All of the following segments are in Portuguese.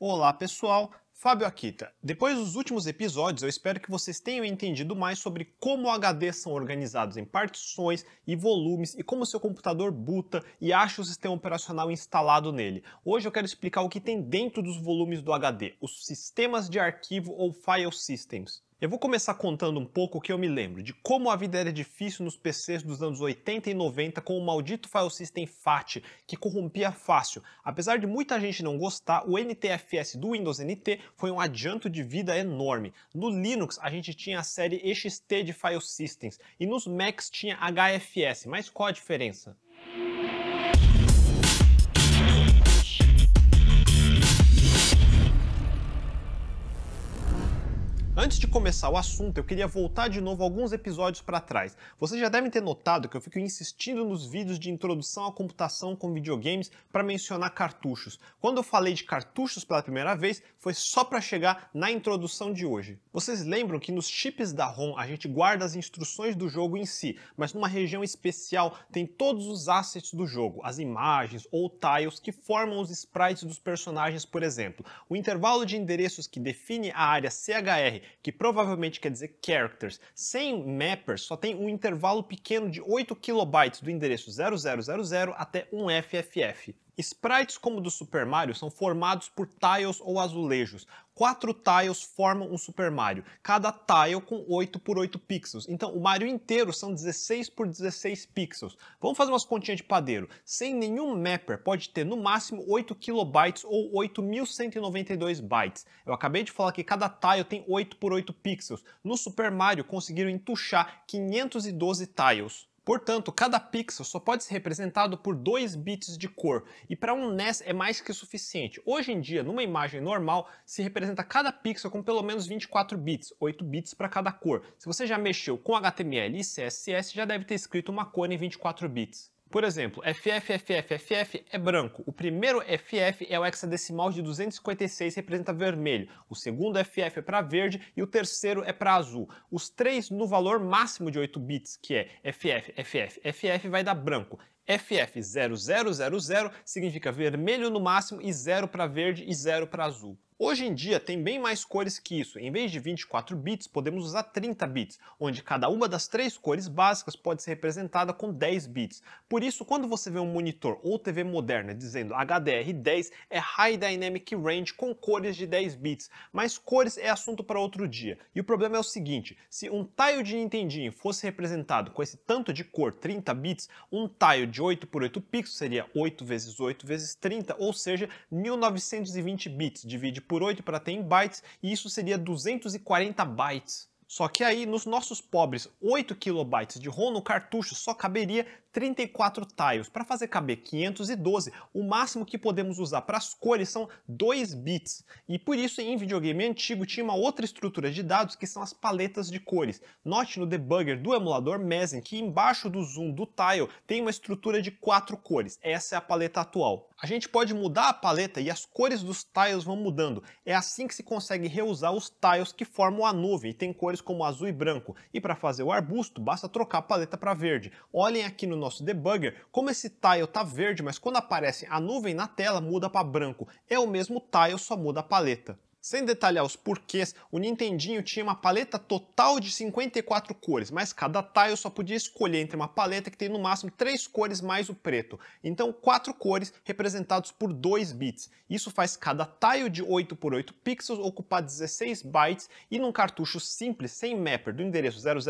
Olá pessoal, Fábio Akita. Depois dos últimos episódios, eu espero que vocês tenham entendido mais sobre como HDs são organizados em partições e volumes e como seu computador buta e acha o sistema operacional instalado nele. Hoje eu quero explicar o que tem dentro dos volumes do HD, os sistemas de arquivo ou file systems. Eu vou começar contando um pouco o que eu me lembro de como a vida era difícil nos PCs dos anos 80 e 90 com o maldito file system FAT, que corrompia fácil. Apesar de muita gente não gostar, o NTFS do Windows NT foi um adianto de vida enorme. No Linux a gente tinha a série XT de file systems e nos Macs tinha HFS, mas qual a diferença? Antes de começar o assunto, eu queria voltar de novo alguns episódios para trás. Vocês já devem ter notado que eu fico insistindo nos vídeos de introdução à computação com videogames para mencionar cartuchos. Quando eu falei de cartuchos pela primeira vez, foi só para chegar na introdução de hoje. Vocês lembram que nos chips da ROM a gente guarda as instruções do jogo em si, mas numa região especial tem todos os assets do jogo, as imagens ou tiles que formam os sprites dos personagens, por exemplo. O intervalo de endereços que define a área CHR que provavelmente quer dizer characters, sem mappers, só tem um intervalo pequeno de 8 kilobytes do endereço 0000 até 1FFF. Sprites como o do Super Mario são formados por tiles ou azulejos, quatro tiles formam um Super Mario, cada tile com 8 por 8 pixels. Então o Mario inteiro são 16 por 16 pixels. Vamos fazer umas continhas de padeiro. Sem nenhum mapper, pode ter no máximo 8 kilobytes ou 8.192 bytes. Eu acabei de falar que cada tile tem 8 por 8 pixels. No Super Mario conseguiram entuchar 512 tiles. Portanto, cada pixel só pode ser representado por 2 bits de cor, e para um NES é mais que suficiente. Hoje em dia, numa imagem normal, se representa cada pixel com pelo menos 24 bits, 8 bits para cada cor. Se você já mexeu com HTML e CSS, já deve ter escrito uma cor em 24 bits. Por exemplo, fffff é branco. O primeiro FF é o hexadecimal de 256, representa vermelho. O segundo FF é para verde e o terceiro é para azul. Os três no valor máximo de 8 bits, que é FF, FF, FF, vai dar branco. FF0000 significa vermelho no máximo e 0 para verde e 0 para azul. Hoje em dia tem bem mais cores que isso. Em vez de 24 bits, podemos usar 30 bits, onde cada uma das três cores básicas pode ser representada com 10 bits. Por isso, quando você vê um monitor ou TV moderna dizendo HDR10, é High Dynamic Range com cores de 10 bits. Mas cores é assunto para outro dia. E o problema é o seguinte, se um tile de Nintendinho fosse representado com esse tanto de cor 30 bits, um tile de de 8 por 8 pixels seria 8 vezes 8 vezes 30, ou seja, 1920 bits. Divide por 8 para ter em bytes, e isso seria 240 bytes. Só que aí, nos nossos pobres 8 kilobytes de ROM no cartucho, só caberia 34 tiles para fazer caber 512. O máximo que podemos usar para as cores são 2 bits. E por isso em videogame antigo tinha uma outra estrutura de dados que são as paletas de cores. Note no debugger do emulador mesin que embaixo do zoom do tile tem uma estrutura de quatro cores. Essa é a paleta atual. A gente pode mudar a paleta e as cores dos tiles vão mudando. É assim que se consegue reusar os tiles que formam a nuvem e tem cores como azul e branco. E para fazer o arbusto basta trocar a paleta para verde. Olhem aqui no nosso nosso debugger, como esse tile tá verde, mas quando aparece a nuvem na tela muda para branco. É o mesmo tile, só muda a paleta. Sem detalhar os porquês, o Nintendinho tinha uma paleta total de 54 cores, mas cada tile só podia escolher entre uma paleta que tem no máximo 3 cores mais o preto, então 4 cores representados por 2 bits. Isso faz cada tile de 8 por 8 pixels ocupar 16 bytes e num cartucho simples, sem mapper, do endereço 0000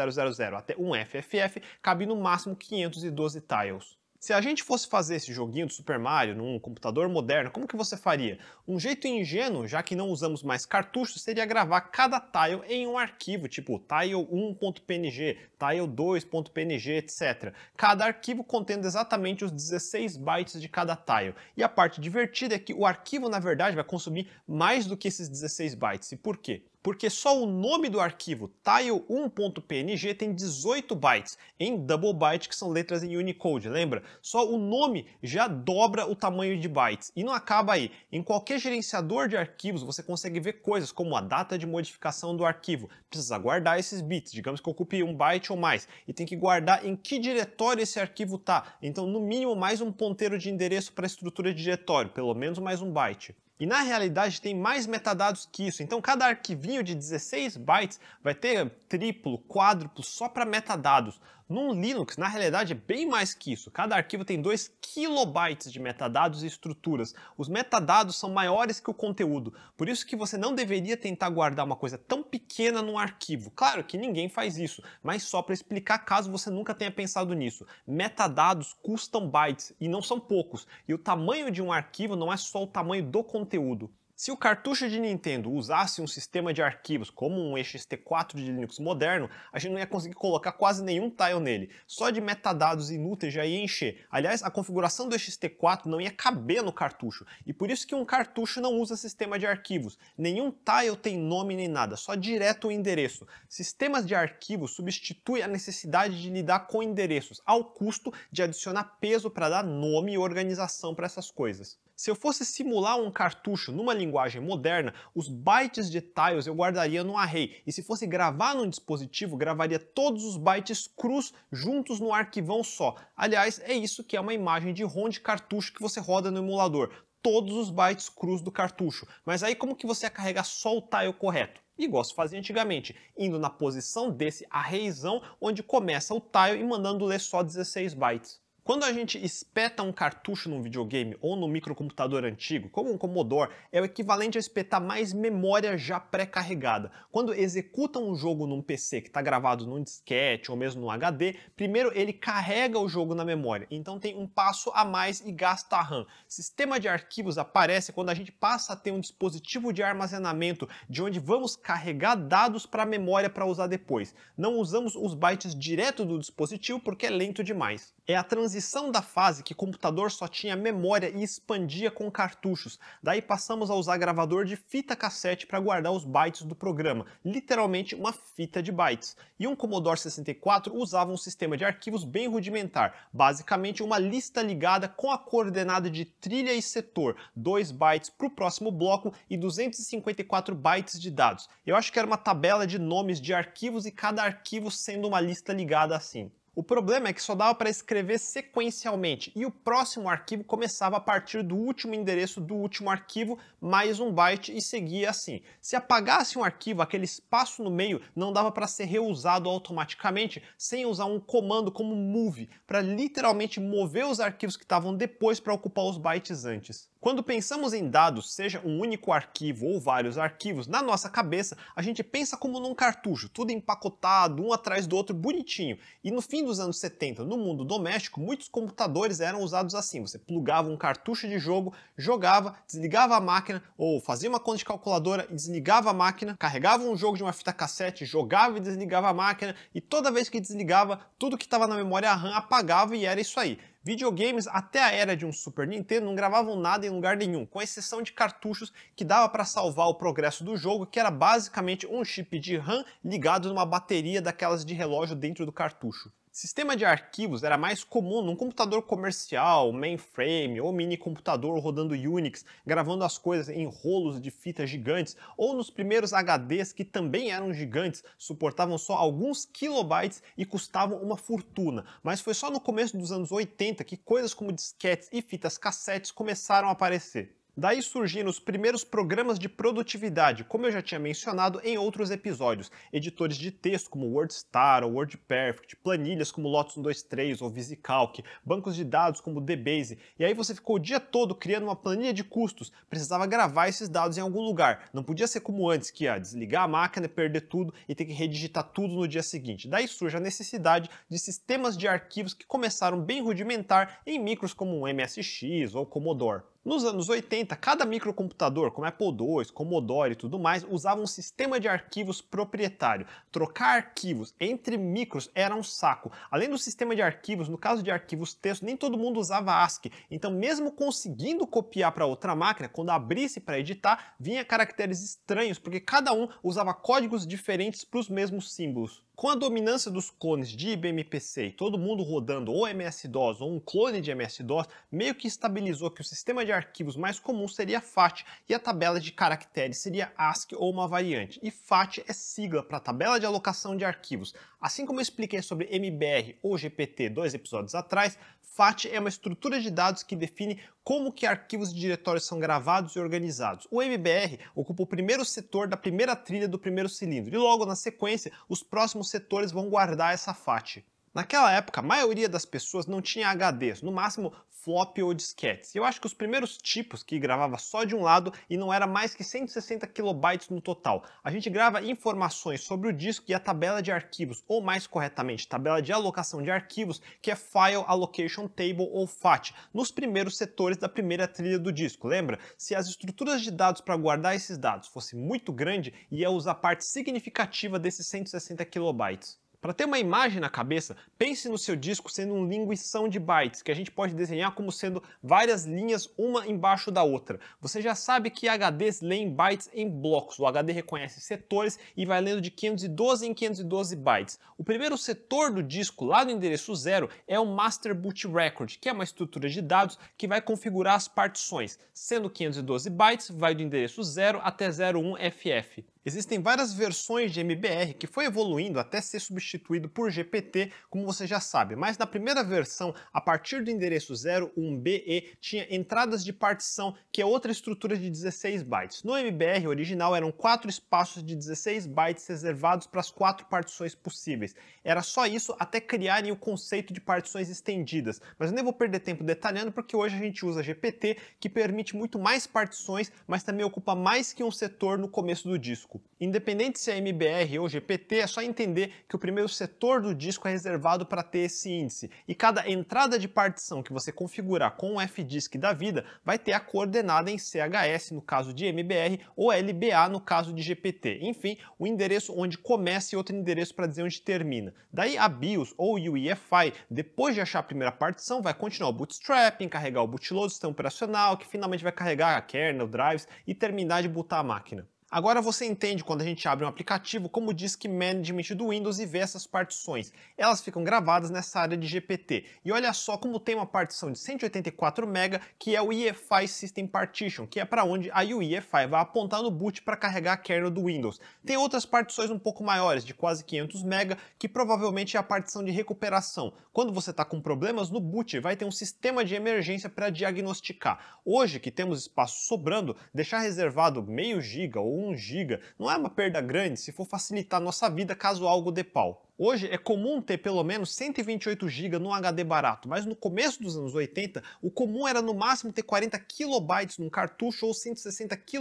até 1FFF, cabe no máximo 512 tiles. Se a gente fosse fazer esse joguinho do Super Mario num computador moderno, como que você faria? Um jeito ingênuo, já que não usamos mais cartuchos, seria gravar cada tile em um arquivo, tipo tile 1.png, tile 2.png, etc. Cada arquivo contendo exatamente os 16 bytes de cada tile. E a parte divertida é que o arquivo, na verdade, vai consumir mais do que esses 16 bytes. E por quê? porque só o nome do arquivo tile1.png tem 18 bytes em double byte, que são letras em Unicode, lembra? Só o nome já dobra o tamanho de bytes. E não acaba aí. Em qualquer gerenciador de arquivos você consegue ver coisas como a data de modificação do arquivo. Precisa guardar esses bits, digamos que ocupe um byte ou mais, e tem que guardar em que diretório esse arquivo está. Então, no mínimo, mais um ponteiro de endereço para a estrutura de diretório, pelo menos mais um byte. E na realidade tem mais metadados que isso. Então cada arquivinho de 16 bytes vai ter triplo, quádruplo só para metadados. Num Linux, na realidade, é bem mais que isso. Cada arquivo tem 2 kilobytes de metadados e estruturas. Os metadados são maiores que o conteúdo, por isso que você não deveria tentar guardar uma coisa tão pequena num arquivo. Claro que ninguém faz isso, mas só para explicar caso você nunca tenha pensado nisso. Metadados custam bytes e não são poucos, e o tamanho de um arquivo não é só o tamanho do conteúdo. Se o cartucho de Nintendo usasse um sistema de arquivos como um XT4 de Linux moderno, a gente não ia conseguir colocar quase nenhum tile nele. Só de metadados inúteis já ia encher. Aliás, a configuração do XT4 não ia caber no cartucho. E por isso que um cartucho não usa sistema de arquivos. Nenhum tile tem nome nem nada, só direto o endereço. Sistemas de arquivos substituem a necessidade de lidar com endereços, ao custo de adicionar peso para dar nome e organização para essas coisas. Se eu fosse simular um cartucho numa linguagem moderna, os bytes de tiles eu guardaria no array, e se fosse gravar num dispositivo, gravaria todos os bytes crus juntos no arquivão só. Aliás, é isso que é uma imagem de ROM de cartucho que você roda no emulador, todos os bytes crus do cartucho. Mas aí como que você ia carregar só o tile correto? igual se fazia antigamente, indo na posição desse arrayzão onde começa o tile e mandando ler só 16 bytes. Quando a gente espeta um cartucho num videogame ou num microcomputador antigo, como um Commodore, é o equivalente a espetar mais memória já pré-carregada. Quando executam um jogo num PC que está gravado num disquete ou mesmo num HD, primeiro ele carrega o jogo na memória, então tem um passo a mais e gasta RAM. Sistema de arquivos aparece quando a gente passa a ter um dispositivo de armazenamento de onde vamos carregar dados para a memória para usar depois. Não usamos os bytes direto do dispositivo porque é lento demais. É a transição transição da fase que computador só tinha memória e expandia com cartuchos. Daí passamos a usar gravador de fita cassete para guardar os bytes do programa, literalmente uma fita de bytes. E um Commodore 64 usava um sistema de arquivos bem rudimentar, basicamente uma lista ligada com a coordenada de trilha e setor, 2 bytes para o próximo bloco e 254 bytes de dados. Eu acho que era uma tabela de nomes de arquivos e cada arquivo sendo uma lista ligada assim. O problema é que só dava para escrever sequencialmente e o próximo arquivo começava a partir do último endereço do último arquivo mais um byte e seguia assim. Se apagasse um arquivo, aquele espaço no meio não dava para ser reusado automaticamente sem usar um comando como move para literalmente mover os arquivos que estavam depois para ocupar os bytes antes. Quando pensamos em dados, seja um único arquivo ou vários arquivos, na nossa cabeça a gente pensa como num cartucho, tudo empacotado, um atrás do outro, bonitinho. E no fim dos anos 70, no mundo doméstico, muitos computadores eram usados assim. Você plugava um cartucho de jogo, jogava, desligava a máquina, ou fazia uma conta de calculadora e desligava a máquina, carregava um jogo de uma fita cassete, jogava e desligava a máquina, e toda vez que desligava, tudo que estava na memória RAM apagava e era isso aí. Videogames até a era de um Super Nintendo não gravavam nada em lugar nenhum, com exceção de cartuchos que dava para salvar o progresso do jogo, que era basicamente um chip de RAM ligado numa bateria daquelas de relógio dentro do cartucho. Sistema de arquivos era mais comum num computador comercial, mainframe ou mini computador rodando Unix, gravando as coisas em rolos de fitas gigantes, ou nos primeiros HDs que também eram gigantes, suportavam só alguns kilobytes e custavam uma fortuna. Mas foi só no começo dos anos 80 que coisas como disquetes e fitas cassetes começaram a aparecer. Daí surgiram os primeiros programas de produtividade, como eu já tinha mencionado em outros episódios, editores de texto como WordStar ou WordPerfect, planilhas como Lotus 123 ou VisiCalc, bancos de dados como DBase, e aí você ficou o dia todo criando uma planilha de custos, precisava gravar esses dados em algum lugar, não podia ser como antes, que ia desligar a máquina, perder tudo e ter que redigitar tudo no dia seguinte. Daí surge a necessidade de sistemas de arquivos que começaram bem rudimentar em micros como um MSX ou Commodore. Nos anos 80, cada microcomputador, como Apple II, Commodore e tudo mais, usava um sistema de arquivos proprietário. Trocar arquivos entre micros era um saco. Além do sistema de arquivos, no caso de arquivos texto, nem todo mundo usava ASCII. Então, mesmo conseguindo copiar para outra máquina, quando abrisse para editar, vinha caracteres estranhos, porque cada um usava códigos diferentes para os mesmos símbolos. Com a dominância dos clones de IBM PC e todo mundo rodando ou MS-DOS ou um clone de MS-DOS, meio que estabilizou que o sistema de arquivos mais comum seria FAT e a tabela de caracteres seria ASCII ou uma variante. E FAT é sigla para tabela de alocação de arquivos. Assim como eu expliquei sobre MBR ou GPT dois episódios atrás, FAT é uma estrutura de dados que define como que arquivos e diretórios são gravados e organizados. O MBR ocupa o primeiro setor da primeira trilha do primeiro cilindro e logo na sequência os próximos setores vão guardar essa fati Naquela época, a maioria das pessoas não tinha HDs, no máximo flop ou disquetes. eu acho que os primeiros tipos que gravava só de um lado e não era mais que 160 kilobytes no total. A gente grava informações sobre o disco e a tabela de arquivos, ou mais corretamente, tabela de alocação de arquivos, que é File Allocation Table ou FAT, nos primeiros setores da primeira trilha do disco. Lembra? Se as estruturas de dados para guardar esses dados fosse muito grande, ia usar parte significativa desses 160 kilobytes. Para ter uma imagem na cabeça, pense no seu disco sendo um linguição de bytes, que a gente pode desenhar como sendo várias linhas uma embaixo da outra. Você já sabe que HDs leem bytes em blocos. O HD reconhece setores e vai lendo de 512 em 512 bytes. O primeiro setor do disco, lá no endereço zero, é o Master Boot Record, que é uma estrutura de dados que vai configurar as partições. Sendo 512 bytes, vai do endereço 0 até 01FF. Existem várias versões de MBR que foi evoluindo até ser substituído por GPT, como você já sabe, mas na primeira versão, a partir do endereço 01BE, tinha entradas de partição, que é outra estrutura de 16 bytes. No MBR original eram quatro espaços de 16 bytes reservados para as quatro partições possíveis. Era só isso até criarem o conceito de partições estendidas, mas eu nem vou perder tempo detalhando porque hoje a gente usa GPT, que permite muito mais partições, mas também ocupa mais que um setor no começo do disco. Independente se é MBR ou GPT, é só entender que o primeiro setor do disco é reservado para ter esse índice, e cada entrada de partição que você configurar com o FDISC da vida vai ter a coordenada em CHS no caso de MBR ou LBA no caso de GPT. Enfim, o endereço onde começa e outro endereço para dizer onde termina. Daí a BIOS ou UEFI, depois de achar a primeira partição, vai continuar o bootstrapping, carregar o bootloader, sistema operacional, que finalmente vai carregar a kernel, drives e terminar de botar a máquina. Agora você entende quando a gente abre um aplicativo como o Disk Management do Windows e vê essas partições. Elas ficam gravadas nessa área de GPT. E olha só como tem uma partição de 184 MB que é o EFI System Partition, que é para onde a UEFI vai apontar no boot para carregar a kernel do Windows. Tem outras partições um pouco maiores, de quase 500 MB, que provavelmente é a partição de recuperação. Quando você está com problemas no boot, vai ter um sistema de emergência para diagnosticar. Hoje que temos espaço sobrando, deixar reservado meio giga ou 1 GB. Não é uma perda grande se for facilitar nossa vida caso algo dê pau. Hoje é comum ter pelo menos 128 GB no HD barato, mas no começo dos anos 80, o comum era no máximo ter 40 KB num cartucho ou 160 KB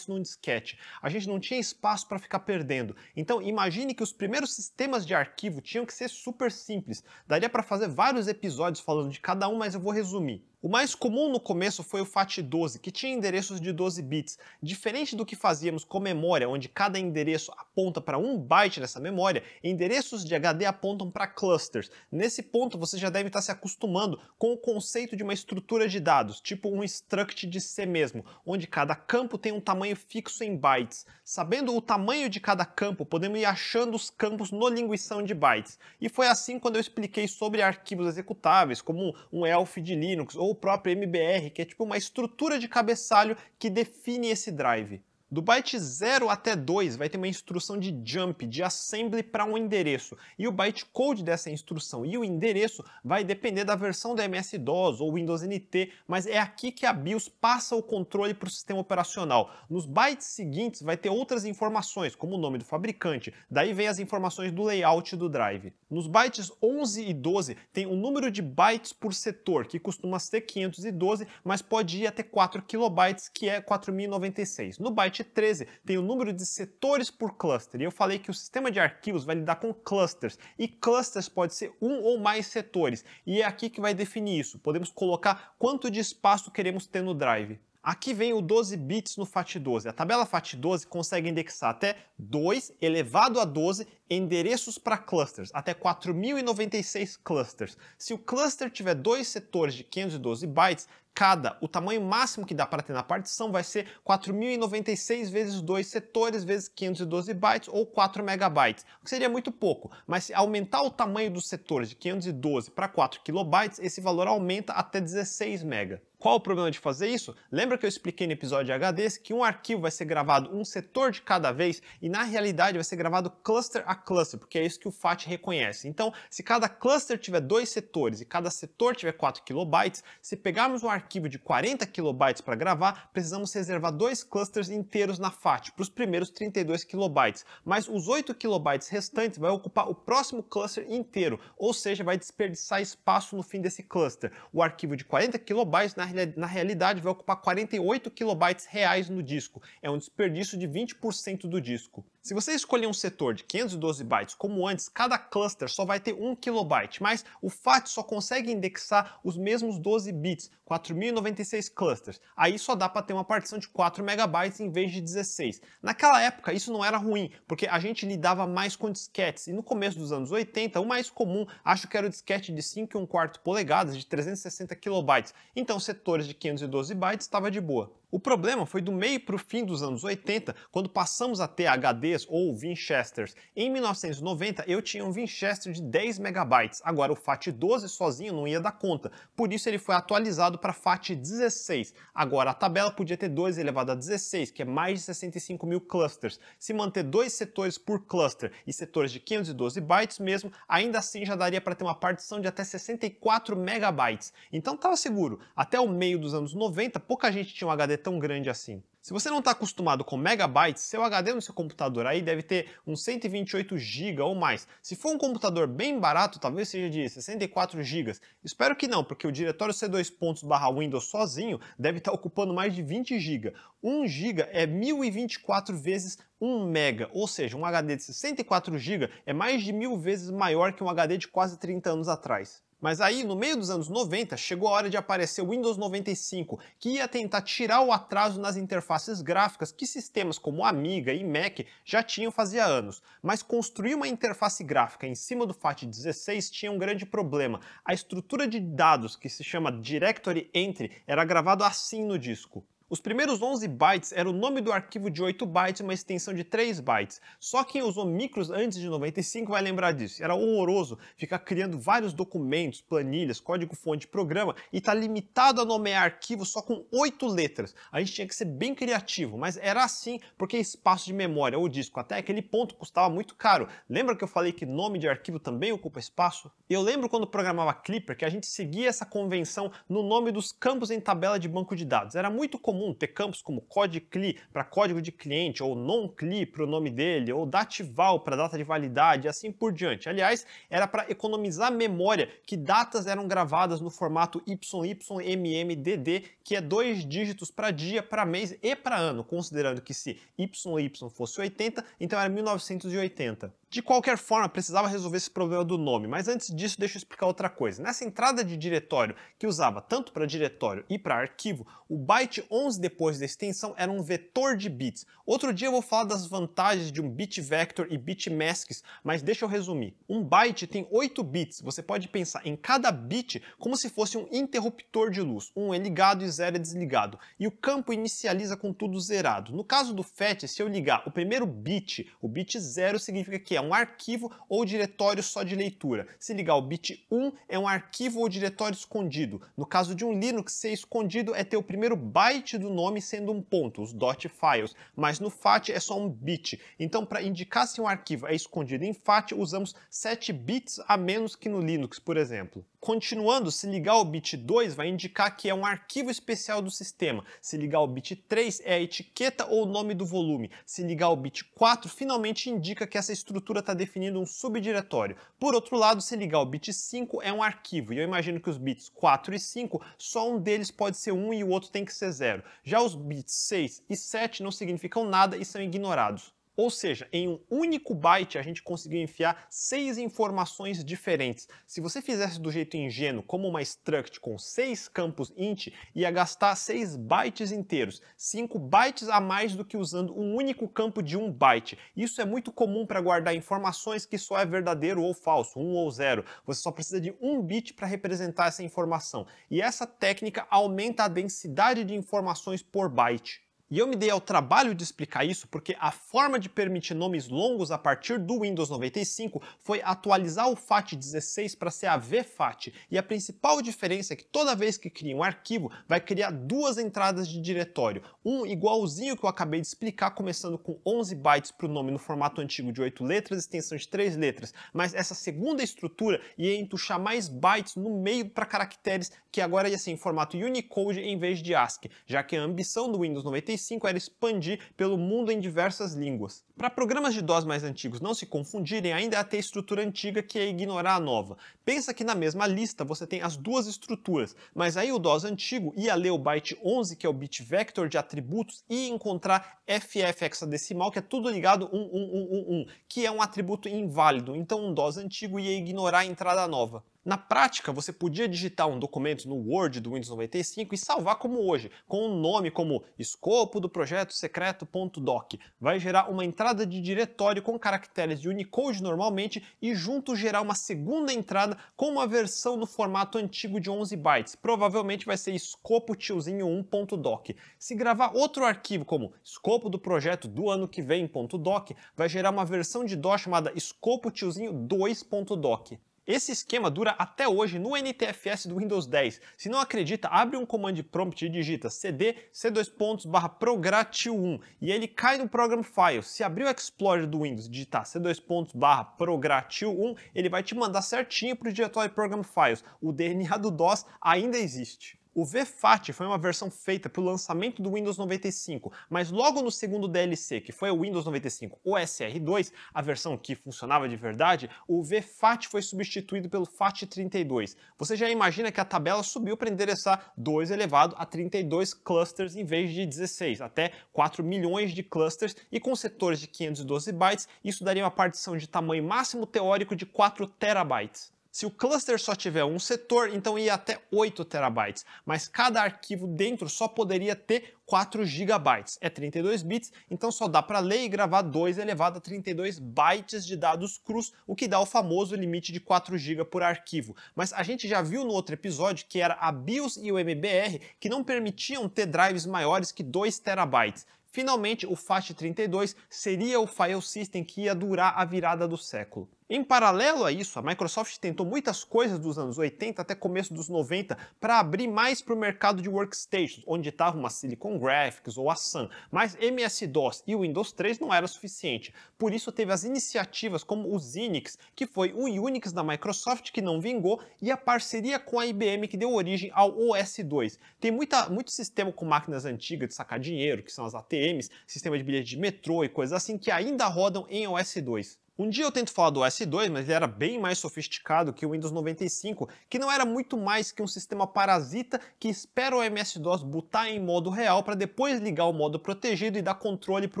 num disquete. A gente não tinha espaço para ficar perdendo. Então imagine que os primeiros sistemas de arquivo tinham que ser super simples. Daria para fazer vários episódios falando de cada um, mas eu vou resumir. O mais comum no começo foi o FAT12, que tinha endereços de 12 bits. Diferente do que fazíamos com memória, onde cada endereço aponta para um byte dessa memória, endereços de HD apontam para clusters. Nesse ponto você já deve estar tá se acostumando com o conceito de uma estrutura de dados, tipo um struct de C mesmo, onde cada campo tem um tamanho fixo em bytes. Sabendo o tamanho de cada campo, podemos ir achando os campos no linguição de bytes. E foi assim quando eu expliquei sobre arquivos executáveis, como um ELF de Linux ou o próprio MBR, que é tipo uma estrutura de cabeçalho que define esse drive. Do byte 0 até 2 vai ter uma instrução de jump, de assembly para um endereço. E o bytecode dessa instrução e o endereço vai depender da versão do MS-DOS ou Windows NT, mas é aqui que a BIOS passa o controle para o sistema operacional. Nos bytes seguintes vai ter outras informações, como o nome do fabricante, daí vem as informações do layout do drive. Nos bytes 11 e 12 tem o número de bytes por setor, que costuma ser 512, mas pode ir até 4 kilobytes, que é 4096. No byte 13 tem o número de setores por cluster. E eu falei que o sistema de arquivos vai lidar com clusters. E clusters pode ser um ou mais setores. E é aqui que vai definir isso. Podemos colocar quanto de espaço queremos ter no drive. Aqui vem o 12 bits no FAT12. A tabela FAT12 consegue indexar até 2 elevado a 12 endereços para clusters, até 4096 clusters. Se o cluster tiver dois setores de 512 bytes, cada, o tamanho máximo que dá para ter na partição vai ser 4096 vezes dois setores vezes 512 bytes ou 4 megabytes, o que seria muito pouco, mas se aumentar o tamanho dos setores de 512 para 4 kilobytes, esse valor aumenta até 16 mega. Qual o problema de fazer isso? Lembra que eu expliquei no episódio de HDs que um arquivo vai ser gravado um setor de cada vez e na realidade vai ser gravado cluster a cluster, porque é isso que o FAT reconhece. Então, se cada cluster tiver dois setores e cada setor tiver 4 kilobytes, se pegarmos um arquivo de 40 kilobytes para gravar, precisamos reservar dois clusters inteiros na FAT para os primeiros 32 kilobytes, mas os 8 kilobytes restantes vai ocupar o próximo cluster inteiro, ou seja, vai desperdiçar espaço no fim desse cluster. O arquivo de 40 kilobytes na, na realidade vai ocupar 48 kilobytes reais no disco. É um desperdício de 20% do disco. Se você escolher um setor de 512 bytes, como antes, cada cluster só vai ter 1 kilobyte, mas o FAT só consegue indexar os mesmos 12 bits, 4096 clusters. Aí só dá para ter uma partição de 4 megabytes em vez de 16. Naquela época isso não era ruim, porque a gente lidava mais com disquetes, e no começo dos anos 80 o mais comum acho que era o disquete de 5 e 1 quarto polegadas de 360 kilobytes, então setores de 512 bytes estava de boa. O problema foi do meio para o fim dos anos 80, quando passamos a ter HDs ou Winchesters. Em 1990 eu tinha um Winchester de 10 MB, agora o FAT 12 sozinho não ia dar conta, por isso ele foi atualizado para FAT 16. Agora a tabela podia ter 2 elevado a 16, que é mais de 65 mil clusters. Se manter dois setores por cluster e setores de 512 bytes mesmo, ainda assim já daria para ter uma partição de até 64 megabytes. Então estava seguro. Até o meio dos anos 90, pouca gente tinha um HD tão grande assim. Se você não está acostumado com megabytes, seu HD no seu computador aí deve ter uns 128 GB ou mais. Se for um computador bem barato, talvez seja de 64 GB. Espero que não, porque o diretório C2 pontos barra Windows sozinho deve estar tá ocupando mais de 20 GB. 1 GB é 1024 vezes 1 mega, ou seja, um HD de 64 GB é mais de mil vezes maior que um HD de quase 30 anos atrás. Mas aí, no meio dos anos 90, chegou a hora de aparecer o Windows 95, que ia tentar tirar o atraso nas interfaces gráficas que sistemas como Amiga e Mac já tinham fazia anos. Mas construir uma interface gráfica em cima do FAT16 tinha um grande problema. A estrutura de dados, que se chama Directory Entry, era gravado assim no disco. Os primeiros 11 bytes era o nome do arquivo de 8 bytes, e uma extensão de 3 bytes. Só quem usou micros antes de 95 vai lembrar disso. Era horroroso ficar criando vários documentos, planilhas, código-fonte, programa e estar tá limitado a nomear arquivo só com 8 letras. A gente tinha que ser bem criativo, mas era assim porque espaço de memória ou disco até aquele ponto custava muito caro. Lembra que eu falei que nome de arquivo também ocupa espaço? Eu lembro quando programava Clipper que a gente seguia essa convenção no nome dos campos em tabela de banco de dados. Era muito comum ter campos como CodeCli cli para código de cliente, ou NonCli cli para o nome dele, ou datival para data de validade, e assim por diante. Aliás, era para economizar memória que datas eram gravadas no formato YYMMDD, que é dois dígitos para dia, para mês e para ano, considerando que se YY fosse 80, então era 1980. De qualquer forma, precisava resolver esse problema do nome, mas antes disso deixa eu explicar outra coisa. Nessa entrada de diretório que usava tanto para diretório e para arquivo, o byte 11 depois da extensão era um vetor de bits. Outro dia eu vou falar das vantagens de um bit vector e bit masks, mas deixa eu resumir. Um byte tem 8 bits, você pode pensar em cada bit como se fosse um interruptor de luz, um é ligado e zero é desligado, e o campo inicializa com tudo zerado. No caso do FAT, se eu ligar o primeiro bit, o bit zero significa que é um arquivo ou diretório só de leitura. Se ligar o bit 1, é um arquivo ou diretório escondido. No caso de um Linux, ser escondido é ter o primeiro byte do nome sendo um ponto, os dot files, mas no FAT é só um bit. Então, para indicar se um arquivo é escondido em FAT, usamos 7 bits a menos que no Linux, por exemplo. Continuando, se ligar o bit 2 vai indicar que é um arquivo especial do sistema. Se ligar o bit 3 é a etiqueta ou o nome do volume. Se ligar o bit 4 finalmente indica que essa estrutura estrutura está definindo um subdiretório. Por outro lado, se ligar o bit 5 é um arquivo, e eu imagino que os bits 4 e 5, só um deles pode ser 1 e o outro tem que ser 0. Já os bits 6 e 7 não significam nada e são ignorados. Ou seja, em um único byte a gente conseguiu enfiar seis informações diferentes. Se você fizesse do jeito ingênuo, como uma struct com seis campos int, ia gastar seis bytes inteiros, cinco bytes a mais do que usando um único campo de um byte. Isso é muito comum para guardar informações que só é verdadeiro ou falso, um ou zero. Você só precisa de um bit para representar essa informação. E essa técnica aumenta a densidade de informações por byte. E eu me dei ao trabalho de explicar isso porque a forma de permitir nomes longos a partir do Windows 95 foi atualizar o FAT 16 para ser a VFAT. E a principal diferença é que toda vez que cria um arquivo, vai criar duas entradas de diretório. Um igualzinho que eu acabei de explicar, começando com 11 bytes para o nome no formato antigo de 8 letras, extensão de 3 letras. Mas essa segunda estrutura ia entuchar mais bytes no meio para caracteres que agora ia ser em formato Unicode em vez de ASCII, já que a ambição do Windows 95 2005 era expandir pelo mundo em diversas línguas. Para programas de DOS mais antigos não se confundirem, ainda há é a estrutura antiga que é ignorar a nova. Pensa que na mesma lista você tem as duas estruturas, mas aí o DOS antigo ia ler o byte 11, que é o bit vector de atributos, e encontrar FF hexadecimal, que é tudo ligado 1111, que é um atributo inválido, então um DOS antigo ia ignorar a entrada nova. Na prática, você podia digitar um documento no Word do Windows 95 e salvar como hoje, com um nome como escopo do projeto secreto.doc. Vai gerar uma entrada de diretório com caracteres de Unicode normalmente e junto gerar uma segunda entrada com uma versão no formato antigo de 11 bytes. Provavelmente vai ser escopo tiozinho 1.doc. Se gravar outro arquivo como escopo do projeto do ano que vem.doc, vai gerar uma versão de DOS chamada escopo tiozinho 2.doc. Esse esquema dura até hoje no NTFS do Windows 10. Se não acredita, abre um comando prompt e digita cd c2 barra 1 e ele cai no Program Files. Se abrir o Explorer do Windows e digitar c2 barra 1 ele vai te mandar certinho para o diretório Program Files. O DNA do DOS ainda existe. O VFAT foi uma versão feita para o lançamento do Windows 95, mas logo no segundo DLC, que foi o Windows 95 OSR2, a versão que funcionava de verdade, o VFAT foi substituído pelo FAT32. Você já imagina que a tabela subiu para endereçar 2 elevado a 32 clusters em vez de 16, até 4 milhões de clusters, e com setores de 512 bytes, isso daria uma partição de tamanho máximo teórico de 4 terabytes. Se o cluster só tiver um setor, então ia até 8 terabytes, mas cada arquivo dentro só poderia ter 4 gigabytes. É 32 bits, então só dá para ler e gravar 2 elevado a 32 bytes de dados crus, o que dá o famoso limite de 4 GB por arquivo. Mas a gente já viu no outro episódio que era a BIOS e o MBR que não permitiam ter drives maiores que 2 terabytes. Finalmente, o FAT32 seria o file system que ia durar a virada do século. Em paralelo a isso, a Microsoft tentou muitas coisas dos anos 80 até começo dos 90 para abrir mais para o mercado de workstations, onde estava uma Silicon Graphics ou a Sun, mas MS-DOS e o Windows 3 não era suficiente. Por isso teve as iniciativas como o Xenix, que foi o Unix da Microsoft que não vingou, e a parceria com a IBM que deu origem ao OS2. Tem muita, muito sistema com máquinas antigas de sacar dinheiro, que são as ATMs, sistema de bilhete de metrô e coisas assim, que ainda rodam em OS2. Um dia eu tento falar do S 2, mas ele era bem mais sofisticado que o Windows 95, que não era muito mais que um sistema parasita que espera o MS-DOS botar em modo real para depois ligar o modo protegido e dar controle para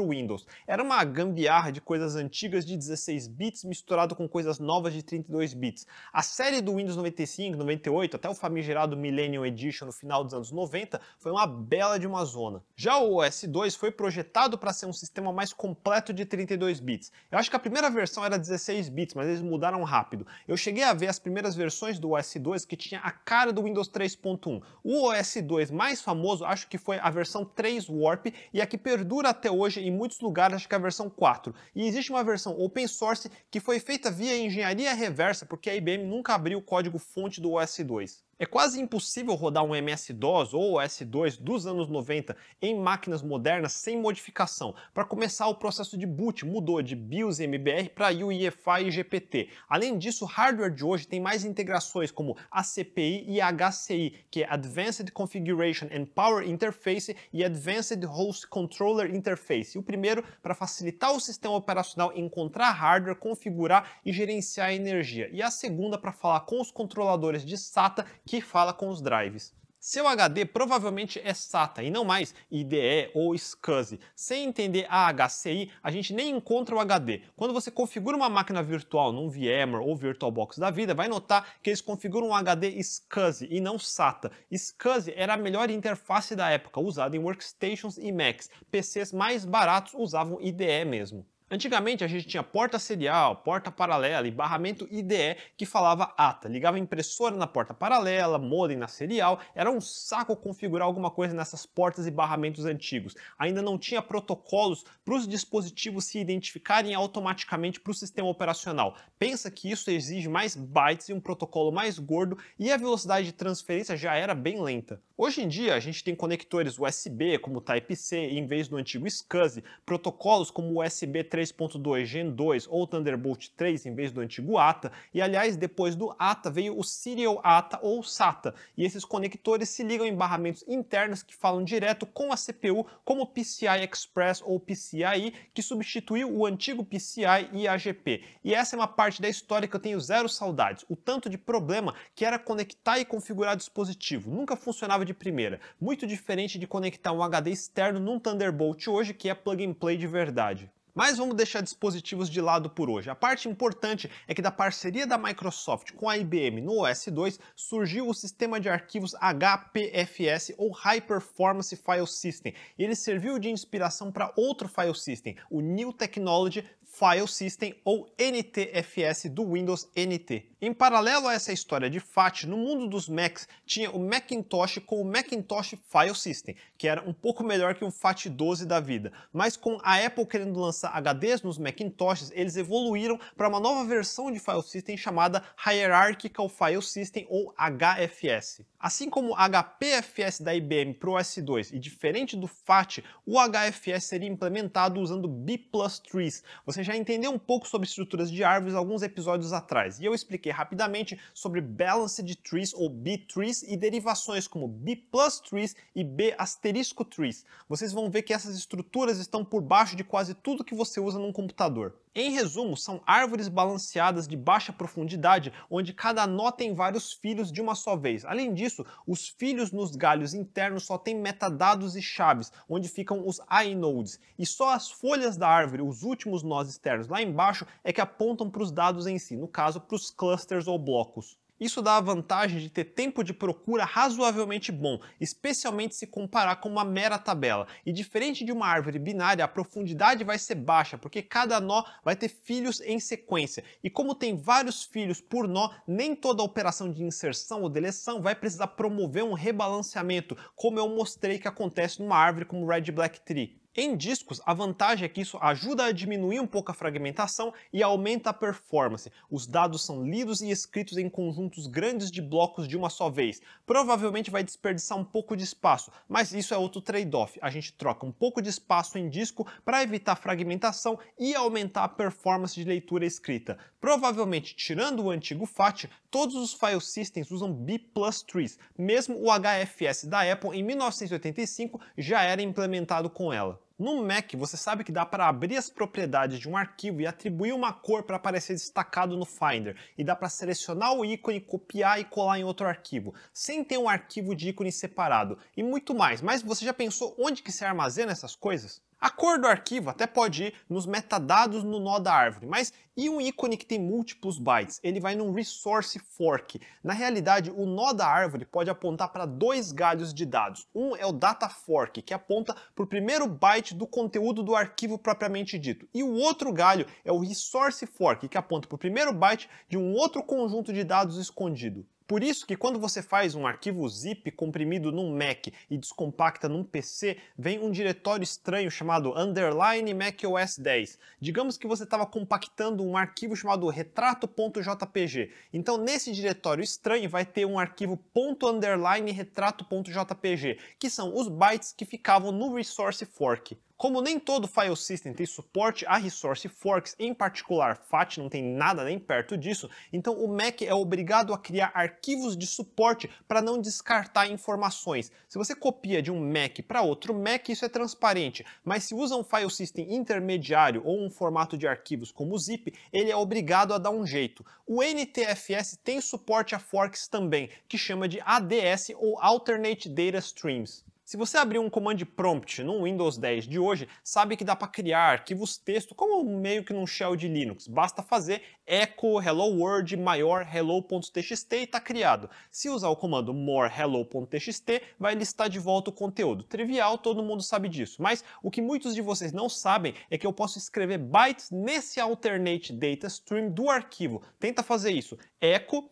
o Windows. Era uma gambiarra de coisas antigas de 16 bits misturado com coisas novas de 32 bits. A série do Windows 95, 98, até o famigerado Millennium Edition no final dos anos 90, foi uma bela de uma zona. Já o S 2 foi projetado para ser um sistema mais completo de 32 bits. Eu acho que a primeira versão era 16 bits, mas eles mudaram rápido. Eu cheguei a ver as primeiras versões do OS 2 que tinha a cara do Windows 3.1. O OS 2 mais famoso acho que foi a versão 3 Warp e a que perdura até hoje em muitos lugares, acho que é a versão 4. E existe uma versão open source que foi feita via engenharia reversa, porque a IBM nunca abriu o código fonte do OS 2. É quase impossível rodar um MS-DOS ou OS2 dos anos 90 em máquinas modernas sem modificação. Para começar, o processo de boot mudou de BIOS e MBR para UEFI e GPT. Além disso, o hardware de hoje tem mais integrações como ACPI e HCI, que é Advanced Configuration and Power Interface e Advanced Host Controller Interface. E o primeiro para facilitar o sistema operacional encontrar hardware, configurar e gerenciar energia. E a segunda para falar com os controladores de SATA que fala com os drives. Seu HD provavelmente é SATA e não mais IDE ou SCSI. Sem entender a HCI, a gente nem encontra o HD. Quando você configura uma máquina virtual num VMware ou VirtualBox da vida, vai notar que eles configuram um HD SCSI e não SATA. SCSI era a melhor interface da época, usada em workstations e Macs. PCs mais baratos usavam IDE mesmo. Antigamente a gente tinha porta serial, porta paralela e barramento IDE que falava ATA. Ligava impressora na porta paralela, modem na serial. Era um saco configurar alguma coisa nessas portas e barramentos antigos. Ainda não tinha protocolos para os dispositivos se identificarem automaticamente para o sistema operacional. Pensa que isso exige mais bytes e um protocolo mais gordo e a velocidade de transferência já era bem lenta. Hoje em dia a gente tem conectores USB como Type-C em vez do antigo SCSI, protocolos como USB 3 3.2 Gen 2 ou Thunderbolt 3 em vez do antigo ATA, e aliás, depois do ATA veio o Serial ATA ou SATA, e esses conectores se ligam em barramentos internos que falam direto com a CPU, como o PCI Express ou PCIe, que substituiu o antigo PCI e AGP. E essa é uma parte da história que eu tenho zero saudades, o tanto de problema que era conectar e configurar dispositivo, nunca funcionava de primeira, muito diferente de conectar um HD externo num Thunderbolt hoje que é plug and play de verdade. Mas vamos deixar dispositivos de lado por hoje. A parte importante é que da parceria da Microsoft com a IBM no OS 2 surgiu o sistema de arquivos HPFS ou High Performance File System. E ele serviu de inspiração para outro file system, o New Technology File System ou NTFS do Windows NT. Em paralelo a essa história de FAT, no mundo dos Macs tinha o Macintosh com o Macintosh File System, que era um pouco melhor que um FAT 12 da vida. Mas com a Apple querendo lançar HDs nos Macintoshes, eles evoluíram para uma nova versão de File System chamada Hierarchical File System ou HFS. Assim como o HPFS da IBM para o S2 e diferente do FAT, o HFS seria implementado usando B trees. Você já entendeu um pouco sobre estruturas de árvores alguns episódios atrás e eu expliquei rapidamente sobre Balanced Trees ou B-Trees e derivações como B plus Trees e B asterisco Trees. Vocês vão ver que essas estruturas estão por baixo de quase tudo que você usa num computador. Em resumo, são árvores balanceadas de baixa profundidade, onde cada nó tem vários filhos de uma só vez. Além disso, os filhos nos galhos internos só têm metadados e chaves, onde ficam os I nodes, e só as folhas da árvore, os últimos nós externos lá embaixo, é que apontam para os dados em si, no caso, para os clusters ou blocos. Isso dá a vantagem de ter tempo de procura razoavelmente bom, especialmente se comparar com uma mera tabela. E diferente de uma árvore binária, a profundidade vai ser baixa, porque cada nó vai ter filhos em sequência. E como tem vários filhos por nó, nem toda operação de inserção ou deleção vai precisar promover um rebalanceamento, como eu mostrei que acontece numa árvore como Red Black Tree. Em discos, a vantagem é que isso ajuda a diminuir um pouco a fragmentação e aumenta a performance. Os dados são lidos e escritos em conjuntos grandes de blocos de uma só vez. Provavelmente vai desperdiçar um pouco de espaço, mas isso é outro trade-off. A gente troca um pouco de espaço em disco para evitar fragmentação e aumentar a performance de leitura escrita. Provavelmente, tirando o antigo FAT, todos os file systems usam B plus trees. Mesmo o HFS da Apple em 1985 já era implementado com ela. No Mac, você sabe que dá para abrir as propriedades de um arquivo e atribuir uma cor para aparecer destacado no Finder, e dá para selecionar o ícone, copiar e colar em outro arquivo, sem ter um arquivo de ícone separado, e muito mais. Mas você já pensou onde que se armazena essas coisas? A cor do arquivo até pode ir nos metadados no nó da árvore, mas e um ícone que tem múltiplos bytes? Ele vai num resource fork. Na realidade, o nó da árvore pode apontar para dois galhos de dados. Um é o data fork, que aponta para o primeiro byte do conteúdo do arquivo propriamente dito. E o outro galho é o resource fork, que aponta para o primeiro byte de um outro conjunto de dados escondido. Por isso que quando você faz um arquivo zip comprimido num Mac e descompacta num PC, vem um diretório estranho chamado underline macOS 10. Digamos que você estava compactando um arquivo chamado retrato.jpg. Então nesse diretório estranho vai ter um arquivo .underline retrato.jpg, que são os bytes que ficavam no resource fork. Como nem todo file system tem suporte a resource forks, em particular FAT não tem nada nem perto disso, então o Mac é obrigado a criar arquivos de suporte para não descartar informações. Se você copia de um Mac para outro Mac, isso é transparente, mas se usa um file system intermediário ou um formato de arquivos como o zip, ele é obrigado a dar um jeito. O NTFS tem suporte a forks também, que chama de ADS ou Alternate Data Streams. Se você abrir um command prompt no Windows 10 de hoje, sabe que dá para criar arquivos texto como meio que num shell de Linux. Basta fazer echo hello world maior hello.txt e está criado. Se usar o comando more hello.txt, vai listar de volta o conteúdo. Trivial, todo mundo sabe disso, mas o que muitos de vocês não sabem é que eu posso escrever bytes nesse alternate data stream do arquivo. Tenta fazer isso. echo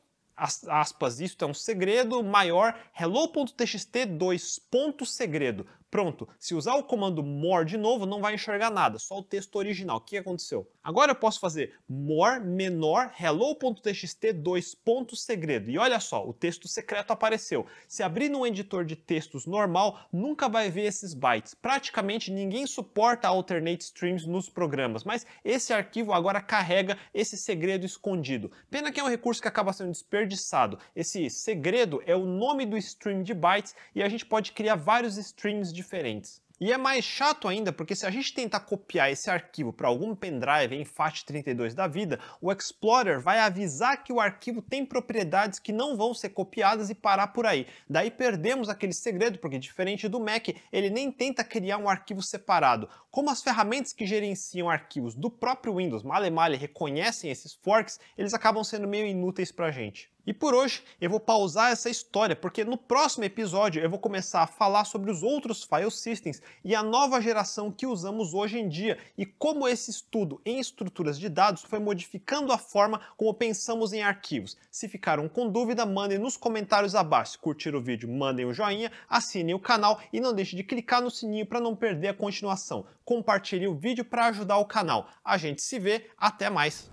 aspas, isto é um segredo, maior hellotxt 2. segredo. Pronto, se usar o comando more de novo, não vai enxergar nada, só o texto original. O que aconteceu? Agora eu posso fazer more menor hello.txt dois segredo. E olha só, o texto secreto apareceu. Se abrir num editor de textos normal, nunca vai ver esses bytes. Praticamente ninguém suporta alternate streams nos programas, mas esse arquivo agora carrega esse segredo escondido. Pena que é um recurso que acaba sendo desperdiçado. Esse segredo é o nome do stream de bytes e a gente pode criar vários streams de diferentes. E é mais chato ainda porque se a gente tentar copiar esse arquivo para algum pendrive em FAT32 da vida, o Explorer vai avisar que o arquivo tem propriedades que não vão ser copiadas e parar por aí. Daí perdemos aquele segredo, porque diferente do Mac, ele nem tenta criar um arquivo separado. Como as ferramentas que gerenciam arquivos do próprio Windows, male male reconhecem esses forks, eles acabam sendo meio inúteis para a gente. E por hoje eu vou pausar essa história, porque no próximo episódio eu vou começar a falar sobre os outros file systems e a nova geração que usamos hoje em dia e como esse estudo em estruturas de dados foi modificando a forma como pensamos em arquivos. Se ficaram com dúvida, mandem nos comentários abaixo. Se curtiram o vídeo, mandem um joinha, assinem o canal e não deixe de clicar no sininho para não perder a continuação. Compartilhe o vídeo para ajudar o canal. A gente se vê, até mais!